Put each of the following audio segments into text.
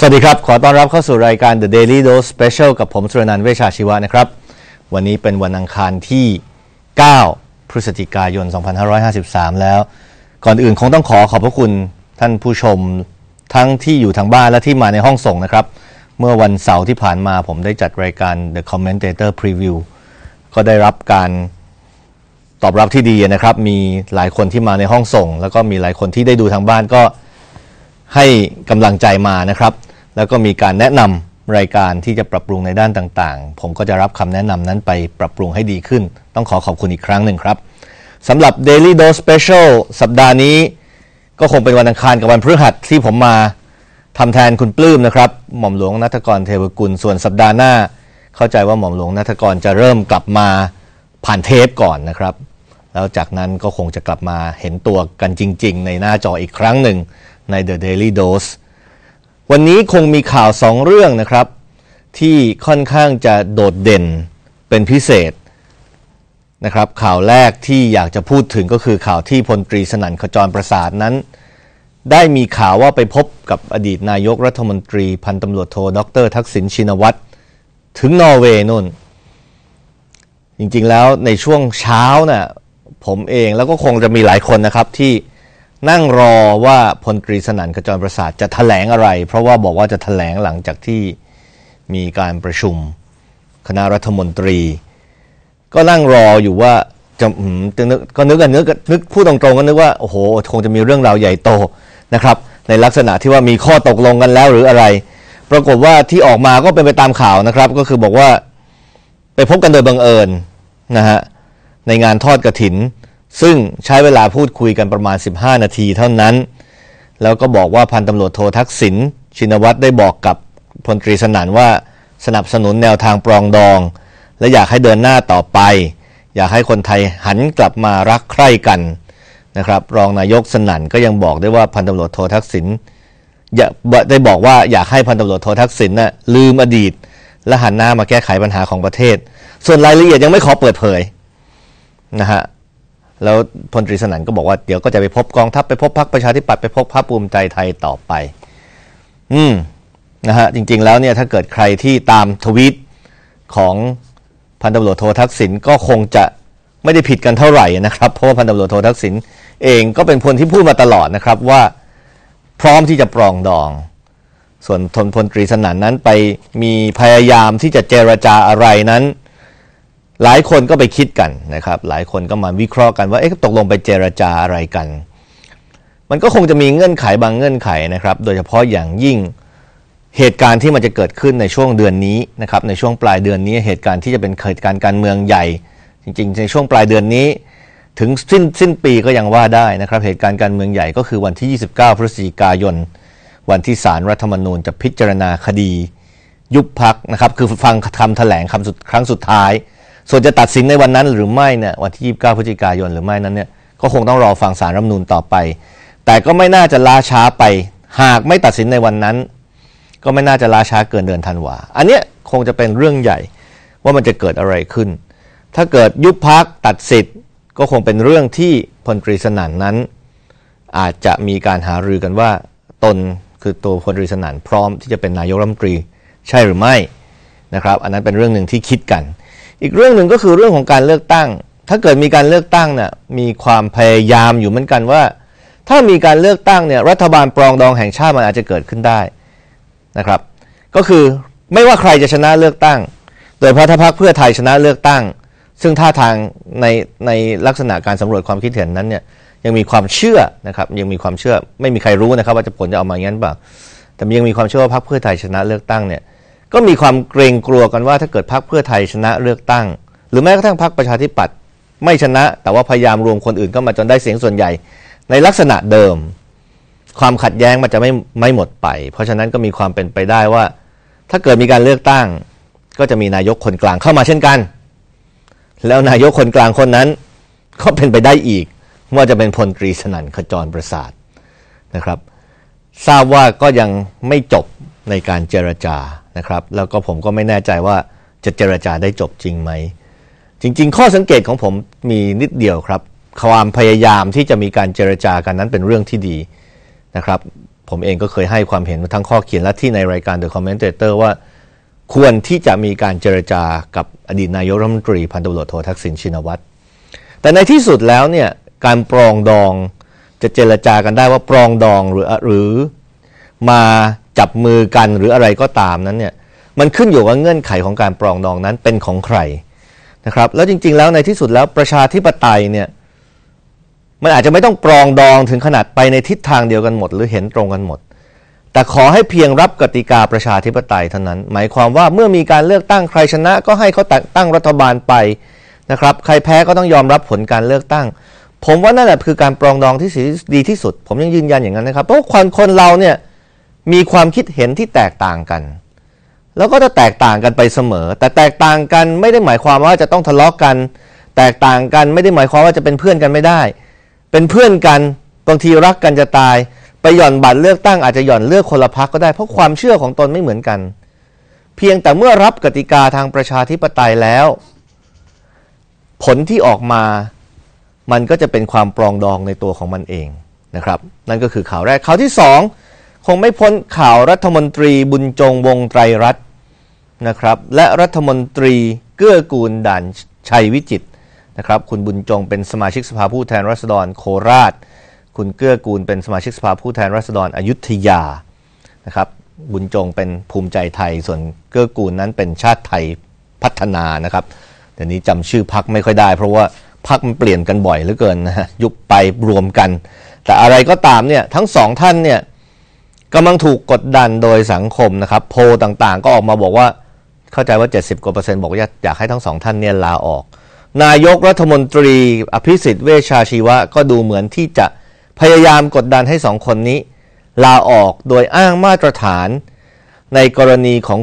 สวัสดีครับ ขอต้อนรับเข้าสู่รายการ The Daily Dose Special กับผมสุรนันท์เวชาชีวะนะครับ วันนี้เป็นวันอังคารที่ 9 พฤศจิกายน 2553 แล้ว ก่อนอื่นคงต้องขอขอบพระคุณท่านผู้ชมทั้งที่อยู่ทางบ้านและที่มาในห้องส่งนะครับ เมื่อวันเสาร์ที่ผ่านมาผมได้จัดรายการ The Commentator Preview ก็ได้รับการตอบรับที่ดีนะครับ มีหลายคนที่มาในห้องส่ง แล้วก็มีหลายคนที่ได้ดูทางบ้านก็ให้กำลังใจมานะครับแล้วก็มีการแนะนำรายการที่จะปรับปรุงในด้านต่างๆ ผมก็จะรับคำแนะนำนั้นไปปรับปรุงให้ดีขึ้น ต้องขอขอบคุณอีกครั้งหนึ่งครับ สำหรับ Daily Dose Special สัปดาห์นี้ ก็คงเป็นวันอังคารกับวันพฤหัสที่ผมมาทำแทนคุณปลื้มนะครับ หม่อมหลวงนัทกรเทวกุล ส่วนสัปดาห์หน้า เข้าใจว่าหม่อมหลวงนัทกรจะเริ่มกลับมาผ่านเทปก่อนนะครับ แล้วจากนั้นก็คงจะกลับมาเห็นตัวกันจริงๆ ในหน้าจออีกครั้งหนึ่งใน The Daily Dose วันนี้คงมีข่าวสองเรื่องนะครับที่ค่อนข้างจะโดดเด่นเป็นพิเศษนะครับข่าวแรกที่อยากจะพูดถึงก็คือข่าวที่พลตรีสนั่นขจรประสาทนั้น ได้มีข่าวว่าไปพบกับอดีตนายกรัฐมนตรีพันตำรวจโทดรทักษิณชินวัตรถึงนอร์เวย์นุ่น จริงๆแล้วในช่วงเช้านะ่ะผมเองแล้วก็คงจะมีหลายคนนะครับที่นั่งรอว่าพลตรีสนั่นขจรประสาทจะถแถลงอะไร เพราะว่าบอกว่าจะถแถลงหลังจากที่มีการประชุมคณะรัฐมนตรี ก็นั่งรออยู่ว่าจะจะนึกก็นึกกันนึกนึกพูดตรงๆก็นึกว่าโอ้โหคงจะมีเรื่องราวใหญ่โตนะครับ ในลักษณะที่ว่ามีข้อตกลงกันแล้วหรืออะไร ปรากฏว่าที่ออกมาก็เป็นไปตามข่าวนะครับ ก็คือบอกว่าไปพบกันโดยบังเอิญนะฮะในงานทอดกระถินซึ่งใช้เวลาพูดคุยกันประมาณ 15 นาทีเท่านั้น แล้วก็บอกว่าพันตำรวจโททักษิณชินวัตรได้บอกกับพลตรีสนั่นว่าสนับสนุนแนวทางปรองดอง และอยากให้เดินหน้าต่อไป อยากให้คนไทยหันกลับมารักใคร่กันนะครับ รองนายกสนั่นก็ยังบอกได้ว่าพันตำรวจโททักษิณได้บอกว่าอยากให้พันตำรวจโททักษิณนะ่ะลืมอดีต และหันหน้ามาแก้ไขปัญหาของประเทศ ส่วนรายละเอียดยังไม่ขอเปิดเผยนะฮะแล้วพลตรีสนั่นก็บอกว่าเดี๋ยวก็จะไปพบกองทัพไปพบพรรคประชาธิปัตย์ไปพบพรรคภูมิใจไทยต่อไป อืมนะฮะจริงๆ แล้วเนี่ยถ้าเกิดใครที่ตามทวีตของพันตำรวจโททักษิณก็คงจะไม่ได้ผิดกันเท่าไหร่นะครับเพราะว่าพันตำรวจโททักษิณเองก็เป็นคนที่พูดมาตลอดนะครับ ว่าพร้อมที่จะปรองดอง ส่วนทนพลตรีสนั่นนั้นไปมีพยายามที่จะเจรจาอะไรนั้นหลายคนก็ไปคิดกันนะครับ หลายคนก็มาวิเคราะห์กันว่า เอ๊ะตกลงไปเจรจาอะไรกัน มันก็คงจะมีเงื่อนไขบางเงื่อนไขนะครับ โดยเฉพาะอย่างยิ่งเหตุการณ์ที่มันจะเกิดขึ้นในช่วงเดือนนี้นะครับ ในช่วงปลายเดือนนี้เหตุการณ์ที่จะเป็นเหตุการณ์การเมืองใหญ่ จริงๆ ในช่วงปลายเดือนนี้ ถึงสิ้นสิ้นปีก็ยังว่าได้นะครับ เหตุการณ์การเมืองใหญ่ก็คือวันที่ 29 พฤศจิกายน วันที่ศาลรรัฐธรรมนูญจะพิจารณาคดียุบพักนะครับ คือฟังคำแถลงคำสุดครั้งสุดท้ายส่วนจะตัดสินในวันนั้นหรือไม่เนี่ยวันที่29พฤศจิกายนหรือไม่นั้นเนี่ยก็คงต้องรอฟังสารรัฐมนูลต่อไป แต่ก็ไม่น่าจะล้าช้าไป หากไม่ตัดสินในวันนั้น ก็ไม่น่าจะล้าช้าเกินเดือนธันวาอันเนี้ยคงจะเป็นเรื่องใหญ่ว่ามันจะเกิดอะไรขึ้น ถ้าเกิดยุบพักตัดสิทธิ์ก็คงเป็นเรื่องที่พลตรีสนั่นนั้น อาจจะมีการหารือกันว่าตนคือตัวพลตรีสนั่นพร้อมที่จะเป็นนายกรัฐมนตรีใช่หรือไม่นะครับอันนั้นเป็นเรื่องหนึ่งที่คิดกันอีกเรื่องหนึ่งก็คือเรื่องของการเลือกตั้ง ถ้าเกิดมีการเลือกตั้งเนี่ย มีความพยายามอยู่เหมือนกันว่า ถ้ามีการเลือกตั้งเนี่ย รัฐบาลปรองดองแห่งชาติมันอาจจะเกิดขึ้นได้นะครับ ก็คือไม่ว่าใครจะชนะเลือกตั้ง โดยพระทพักเพื่อไทยชนะเลือกตั้ง ซึ่งท่าทางในในลักษณะการสำรวจความคิดเห็นนั้นเนี่ยยังมีความเชื่อนะครับยังมีความเชื่อไม่มีใครรู้นะครับว่าจะผลจะออกมาอย่างนั้นเปล่าแต่ยังมีความเชื่อว่าพรรคเพื่อไทยชนะเลือกตั้งเนี่ยก็มีความเกรงกลัวกันว่าถ้าเกิดพรรคเพื่อไทยชนะเลือกตั้ง หรือแม้กระทั่งพรรคประชาธิปัตย์ไม่ชนะ แต่ว่าพยายามรวมคนอื่นเข้ามาจนได้เสียงส่วนใหญ่ ในลักษณะเดิม ความขัดแย้งมันจะไม่ไม่หมดไป เพราะฉะนั้นก็มีความเป็นไปได้ว่า ถ้าเกิดมีการเลือกตั้ง ก็จะมีนายกคนกลางเข้ามาเช่นกัน แล้วนายกคนกลางคนนั้น ก็เป็นไปได้อีก ว่าจะเป็นพลตรีสนั่นขจรประสาทนะครับ ทราบว่าก็ยังไม่จบในการเจรจาะครับแล้วก็ผมก็ไม่แน่ใจว่าจะเจรจาได้จบจริงไหม จริง ๆ ข้อสังเกตของผมมีนิดเดียวครับ ความพยายามที่จะมีการเจรจากันนั้นเป็นเรื่องที่ดีนะครับ ผมเองก็เคยให้ความเห็นทั้งข้อเขียนและที่ในรายการ The Commentator ว่า ควรที่จะมีการเจรจากับอดีตนายกรัฐมนตรีพันตำรวจโททักษิณชินวัตรแต่ในที่สุดแล้วเนี่ยการปรองดองจะเจรจากันได้ว่าปรองดองหรือหรือมาจับมือกันหรืออะไรก็ตามนั้นเนี่ยมันขึ้นอยู่กับเงื่อนไขของการปรองดองนั้นเป็นของใครนะครับแล้วจริงๆ แล้วในที่สุดแล้วประชาธิปไตยเนี่ยมันอาจจะไม่ต้องปรองดองถึงขนาดไปในทิศทางเดียวกันหมด หรือเห็นตรงกันหมด แต่ขอให้เพียงรับกติกาประชาธิปไตยเท่านั้น หมายความว่าเมื่อมีการเลือกตั้งใครชนะ ก็ให้เขาตั้งรัฐบาลไปนะครับ ใครแพ้ก็ต้องยอมรับผลการเลือกตั้ง ผมว่านั่นแหละคือการปรองดองที่ดีที่สุด ผมยังยืนยันอย่างนั้นนะครับ เพราะคนคนเราเนี่ยมีความคิดเห็นที่แตกต่างกัน แล้วก็จะแตกต่างกันไปเสมอ แต่แตกต่างกันไม่ได้หมายความว่าจะต้องทะเลาะกกัน แตกต่างกันไม่ได้หมายความว่าจะเป็นเพื่อนกันไม่ได้ เป็นเพื่อนกัน บางทีรักกันจะตาย ไปหย่อนบัตรเลือกตั้งอาจจะหย่อนเลือกคนละพักก็ได้ เพราะความเชื่อของตนไม่เหมือนกัน เพียงแต่เมื่อรับกติกาทางประชาธิปไตยแล้ว ผลที่ออกมา มันก็จะเป็นความปรองดองในตัวของมันเองนะครับ นั่นก็คือข่าวแรกข่าวที่2คงไม่พ้นข่าวรัฐมนตรีบุญจงวงไตรรัตน์นะครับและรัฐมนตรีเกื้อกูลด่านชัยวิจิตนะครับคุณบุญจงเป็นสมาชิกสภาผู้แทนราษฎรโคราช คุณเกื้อกูลเป็นสมาชิกสภาผู้แทนราษฎรอยุธยานะครับบุญจงเป็นภูมิใจไทยส่วนเกื้อกูลนั้นเป็นชาติไทยพัฒนานะครับแต่นี้จำชื่อพักไม่ค่อยได้เพราะว่าพักมันเปลี่ยนกันบ่อยเหลือเกินนะยุบไปรวมกัน แต่อะไรก็ตามเนี่ยทั้งสองท่านเนี่ยกำลังถูกกดดันโดยสังคมนะครับโพลต่างๆ ก็ออกมาบอกว่าเข้าใจว่า 70กว่าเปอร์เซ็นต์บอกว่าอยากให้ทั้งสองท่านเนี่ยลาออก นายกรัฐมนตรี อภิสิทธิ์เวชชาชีวะ ก็ดูเหมือนที่จะพยายามกดดันให้สองคนนี้ลาออกโดยอ้างมาตรฐาน ในกรณีของ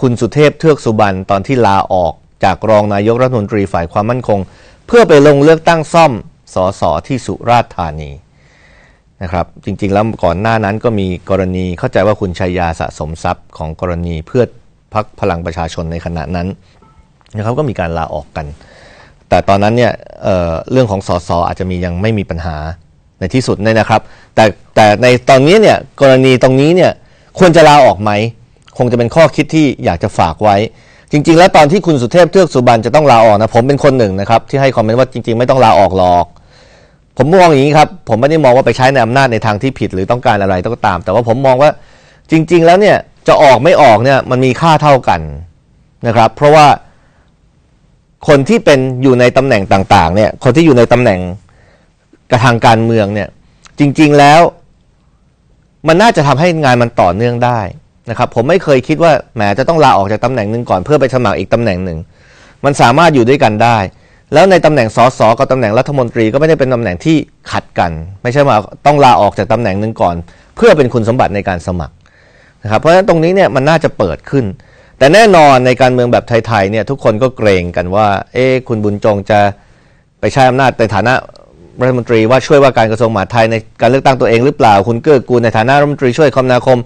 คุณสุเทพเทือกสุบรรณตอนที่ลาออก จากรองนายกรัฐมนตรีฝ่ายความมั่นคง เพื่อไปลงเลือกตั้งซ่อมสสที่สุราษฎร์ธานีนะครับจริง ๆ แล้วก่อนหน้านั้นก็มีกรณีเข้าใจว่าคุณชัยยาสะสมทรัพย์ของกรณีเพื่อพักพลังประชาชนในขณะนั้นนะครับก็มีการลาออกกัน แต่ตอนนั้นเนี่ยเเรื่องของสสออาจจะมียังไม่มีปัญหาในที่สุดเนี่ยนะครับ แต่แต่ในตอนนี้เนี่ยกรณีตรงนี้เนี่ยควรจะลาออกไหม คงจะเป็นข้อคิดที่อยากจะฝากไว้ จริงๆ แล้วตอนที่คุณสุเทพเทือกสุบรรณจะต้องลาออกนะผมเป็นคนหนึ่งนะครับที่ให้คอมเมนต์ว่าจริงๆ ไม่ต้องลาออกหรอกผมมองอย่างนี้ครับ ผมไม่ได้มองว่าไปใช้ในอำนาจในทางที่ผิดหรือต้องการอะไรต้องตาม แต่ว่าผมมองว่า จริง ๆ แล้วเนี่ยจะออกไม่ออกเนี่ยมันมีค่าเท่ากันนะครับเพราะว่าคนที่เป็นอยู่ในตำแหน่งต่าง ๆ เนี่ยคนที่อยู่ในตำแหน่งกระทางการเมืองเนี่ยจริง ๆแล้วมันน่าจะทำให้งานมันต่อเนื่องได้นะครับผมไม่เคยคิดว่าแหมจะต้องลาออกจากตำแหน่งหนึ่งก่อนเพื่อไปสมัครอีกตำแหน่งหนึ่งมันสามารถอยู่ด้วยกันได้แล้วในตำแหน่งสสกับตำแหน่ง รัฐมนตรีก็ไม่ได้เป็นตำแหน่งที่ขัดกัน ไม่ใช่มาต้องลาออกจากตำแหน่งหนึ่งก่อน เพื่อเป็นคุณสมบัติในการสมัครนะครับเพราะฉะนั้นตรงนี้เนี่ยมันน่าจะเปิดขึ้น แต่แน่นอนในการเมืองแบบไทยๆเนี่ยทุกคนก็เกรงกันว่าเอ๊คุณบุญจงจะไปใช้อำนาจในฐานะรัฐมนตรีว่าช่วยว่าการกระทรวงมหาดไทยในการเลือกตั้งตัวเองหรือเปล่า คุณเกื้อกูลในฐานะรัฐมนตรีช่วยคมนาคม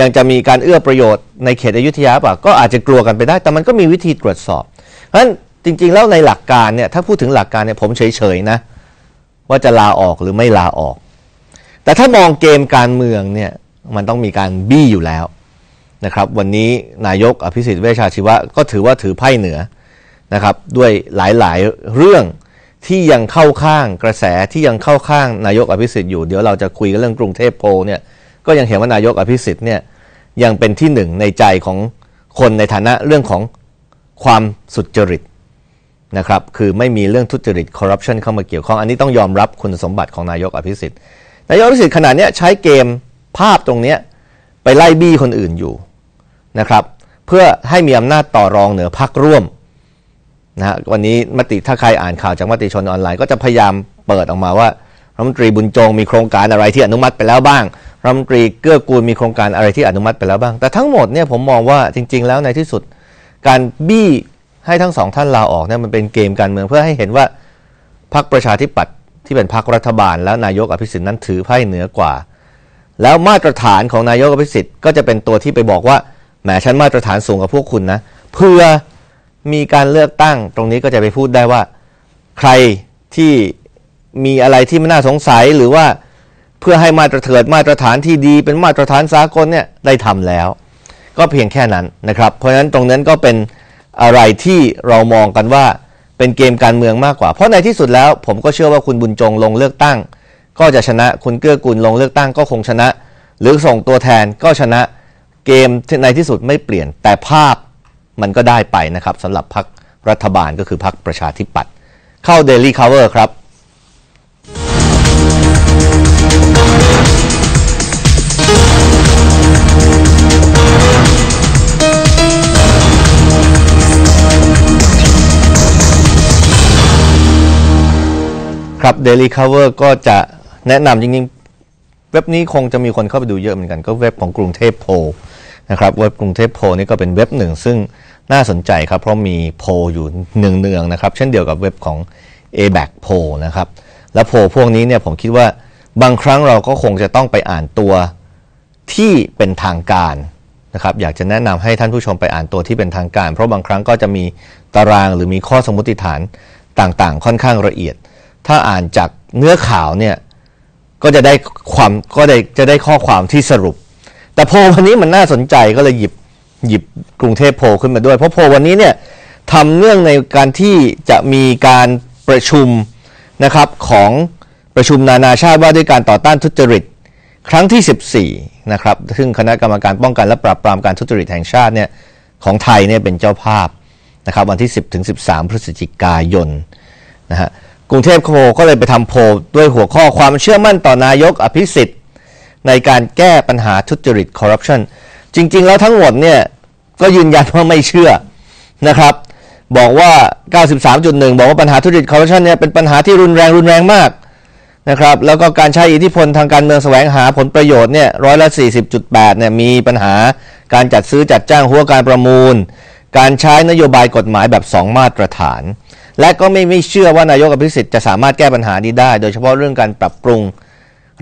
ยังจะมีการเอื้อประโยชน์ในเขตอยุธยาป่ะก็อาจจะกลัวกันไปได้ แต่มันก็มีวิธีตรวจสอบเพราะฉะนั้นจริง ๆ แล้วในหลักการเนี่ยถ้าพูดถึงหลักการเนี่ยผมเฉยๆนะว่าจะลาออกหรือไม่ลาออก แต่ถ้ามองเกมการเมืองเนี่ยมันต้องมีการบี้อยู่แล้วนะครับวันนี้นายกอภิสิทธิ์เวชชาชีวะก็ถือว่าถือไพ่เหนือนะครับด้วยหลายๆเรื่องที่ยังเข้าข้างกระแสที่ยังเข้าข้างนายกอภิสิทธิ์อยู่เดี๋ยวเราจะคุยกันเรื่องกรุงเทพโพเนี่ยก็ยังเห็นว่านายกอภิสิทธิ์เนี่ยยังเป็นที่หนึ่งในใจของคนในฐานะเรื่องของความสุจริตนะครับ คือไม่มีเรื่องทุจริตคอร์รัปชันเข้ามาเกี่ยวข้อง อันนี้ต้องยอมรับคุณสมบัติของนายกอภิสิทธิ์นายกอภิสิทธิ์ขนาดนี้ใช้เกมภาพตรงนี้ ไปไล่บี้คนอื่นอยู่ นะครับ เพื่อให้มีอำนาจต่อรองเหนือพักร่วมนะฮะวันนี้มติถ้าใครอ่านข่าวจากมติชนออนไลน์ ก็จะพยายามเปิดออกมาว่ารัฐมนตรีบุญจงมีโครงการอะไรที่อนุมัติไปแล้วบ้างรัฐมนตรีเกื้อกูลมีโครงการอะไรที่อนุมัติไปแล้วบ้างแต่ทั้งหมดเนี่ยผมมองว่าจริง ๆ แล้วในที่สุด การบี้ให้ทั้งสองท่านลาออกเนี่ยมันเป็นเกมการเมืองเพื่อให้เห็นว่าพรรคประชาธิปัตย์ที่เป็นพรรครัฐบาลแล้วนายกอภิสิทธิ์นั้นถือไพ่เหนือกว่า แล้วมาตรฐานของนายกอภิสิทธิ์ ก็จะเป็นตัวที่ไปบอกว่า แหมฉันมาตรฐานสูงกว่าพวกคุณนะ เพื่อมีการเลือกตั้งตรงนี้ก็จะไปพูดได้ว่า ใครที่มีอะไรที่ไม่น่าสงสัยหรือว่าเพื่อให้มาตรฐานมาตรฐานที่ดี เป็นมาตรฐานสากลเนี่ยได้ทำแล้ว ก็เพียงแค่นั้นนะครับ เพราะฉะนั้นตรงนั้นก็เป็นอะไรที่เรามองกันว่าเป็นเกมการเมืองมากกว่า เพราะในที่สุดแล้วผมก็เชื่อว่าคุณบุญจงลงเลือกตั้งก็จะชนะคุณเกื้อกูลลงเลือกตั้งก็คงชนะ หรือส่งตัวแทนก็ชนะ เกมในที่สุดไม่เปลี่ยนแต่ภาพมันก็ได้ไปนะครับสำหรับพรรครัฐบาลก็คือพรรคประชาธิปัตย์เข้า Daily Cover ครับครับ Daily Cover ก็จะแนะนำจริง ๆ เว็บนี้คงจะมีคนเข้าไปดูเยอะเหมือนกัน ก็เว็บของกรุงเทพโพนะครับเว็บกรุงเทพโพนี่ก็เป็นเว็บหนึ่ง ซึ่งน่าสนใจครับ เพราะมีโพอยู่หนึ่งเนืองนะครับ เช่นเดียวกับเว็บของ a b a c โพนะครับ และโพพวกนี้เนี่ยผมคิดว่าบางครั้งเราก็คงจะต้องไปอ่านตัวที่เป็นทางการนะครับอยากจะแนะนำให้ท่านผู้ชมไปอ่านตัวที่เป็นทางการ เพราะบางครั้งก็จะมีตารางหรือมีข้อสมมติฐานต่างๆ ค่อนข้างละเอียดถ้าอ่านจากเนื้อข่าวเนี่ยก็จะได้ความก็ได้จะได้ข้อความที่สรุป แต่โพวันนี้มันน่าสนใจก็เลยหยิบหยิบกรุงเทพโพขึ้นมาด้วยเพราะโพวันนี้เนี่ยทำเนื่องในการที่จะมีการประชุมนะครับของประชุมนานาชาติว่าด้วยการต่อต้านทุจริตครั้งที่ 14 นะครับ ซึ่งคณะกรรมการป้องกันและปราบปรามการทุจริตแห่งชาติเนี่ยของไทยเนี่ยเป็นเจ้าภาพนะครับ วันที่ 10ถึง13 พฤศจิกายนนะฮะกรุงเทพโคก็เลยไปทำโพลด้วยหัวข้อความเชื่อมั่นต่อนายกอภิสิทธิ์ในการแก้ปัญหาทุจริตคอร์รัปชันจริงๆแล้วทั้งหมดเนี่ยก็ยืนยันว่าไม่เชื่อนะครับ บอกว่า 93.1 บอกว่าปัญหาทุจริตคอร์รัปชันเนี่ยเป็นปัญหาที่รุนแรงรุนแรงมากนะครับแล้วก็การใช้อิทธิพลทางการเมืองแสวงหาผลประโยชน์เนี่ยร้อยละ40.8เนี่ยมีปัญหาการจัดซื้อจัดจ้างหัวการประมูล การใช้นโยบายกฎหมายแบบ 2 มาตรฐานและก็ไม่ไม่เชื่อว่านายกอภิสิทธิ์จะสามารถแก้ปัญหานี้ได้ โดยเฉพาะเรื่องการปรับปรุง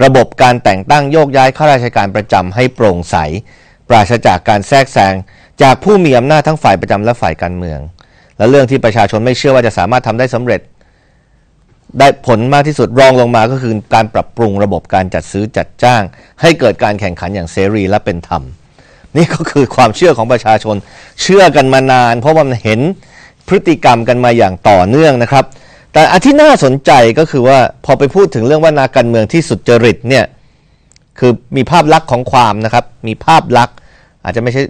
ระบบการแต่งตั้งโยกย้ายข้าราชการประจำให้โปร่งใส ปราศจากการแทรกแซงจากผู้มีอำนาจทั้งฝ่ายประจำและฝ่ายการเมือง และเรื่องที่ประชาชนไม่เชื่อว่าจะสามารถทำได้สำเร็จ ได้ผลมากที่สุดรองลงมาก็คือการปรับปรุงระบบการจัดซื้อจัดจ้าง ให้เกิดการแข่งขันอย่างเสรีและเป็นธรรม นี่ก็คือความเชื่อของประชาชนเชื่อกันมานาน เพราะว่ามันเห็นพฤติกรรมกันมาอย่างต่อเนื่องนะครับ แต่อันที่น่าสนใจก็คือว่าพอไปพูดถึงเรื่องว่านาการเมืองที่สุดจริตเนี่ยคือมีภาพลักษณ์ของความนะครับ มีภาพลักษณ์อาจจะไม่ใช่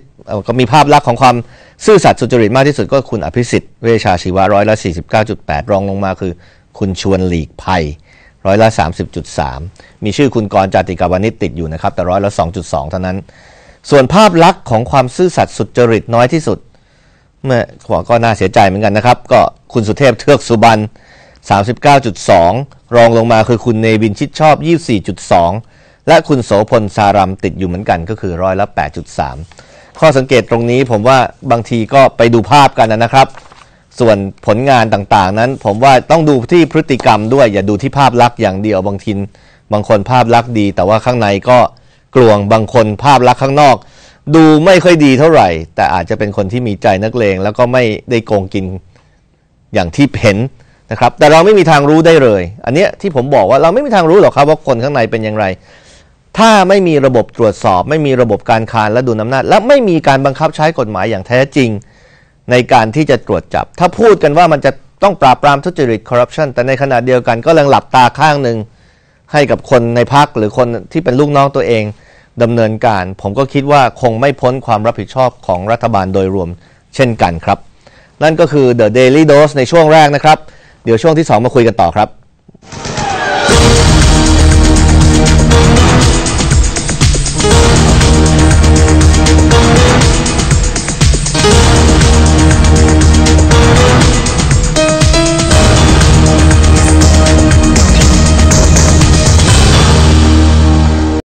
ก็มีภาพลักษณ์ของความซื่อสัตย์สุจริตมากที่สุดก็คุณอภิสิทธิ์เวชาชีวะร้อยละ49.8 รองลงมาคือคุณชวนหลีกภัยร้อยละ30.3 มีชื่อคุณกรจติกาวนิตติดอยู่นะครับ แต่ร้อยละ2.2 เท่านั้น ส่วนภาพลักษณ์ของความซื่อสัตย์สุจริต น้อยที่สุดเมื่อขวาก็น่าเสียใจเหมือนกันนะครับ ก็คุณสุเทพเทือกสุบรรณ39.2 รองลงมาคือคุณเนวินชิดชอบ 24.2 และคุณโสพลสารัมติดอยู่เหมือนกันก็คือร้อยละ 8.3 ข้อสังเกตตรงนี้ผมว่าบางทีก็ไปดูภาพกันนะครับ ส่วนผลงานต่างๆ นั้นผมว่าต้องดูที่พฤติกรรมด้วย อย่าดูที่ภาพลักษณ์อย่างเดียวบางทีบางคนภาพลักษณ์ดี แต่ว่าข้างในก็กลวงบางคนภาพลักษณ์ข้างนอกดูไม่ค่อยดีเท่าไหร่ แต่อาจจะเป็นคนที่มีใจนักเลงแล้วก็ไม่ได้โกงกินอย่างที่เห็นนะครับ แต่เราไม่มีทางรู้ได้เลย อันเนี้ยที่ผมบอกว่าเราไม่มีทางรู้หรอกครับ ว่าคนข้างในเป็นอย่างไรถ้าไม่มีระบบตรวจสอบ ไม่มีระบบการคานและดู้ำนาจและไม่มีการบังคับใช้กฎหมายอย่างแท้จริง ในการที่จะตรวจจับ ถ้าพูดกันว่ามันจะต้องปราบปรามทุจริตคอร์รัปชันแต่ในขณะเดียวกันก็ลังหลับตาข้างหนึ่งให้กับคนในพักหรือคนที่เป็นลูกน้องตัวเองดำเนินการผมก็คิดว่าคงไม่พ้นความรับผิดชอบของรัฐบาลโดยรวมเช่นกันครับ นั่นก็คือ The Daily Dose ในช่วงแรกนะครับ เดี๋ยวช่วงที่ 2 มาคุยกันต่อครับ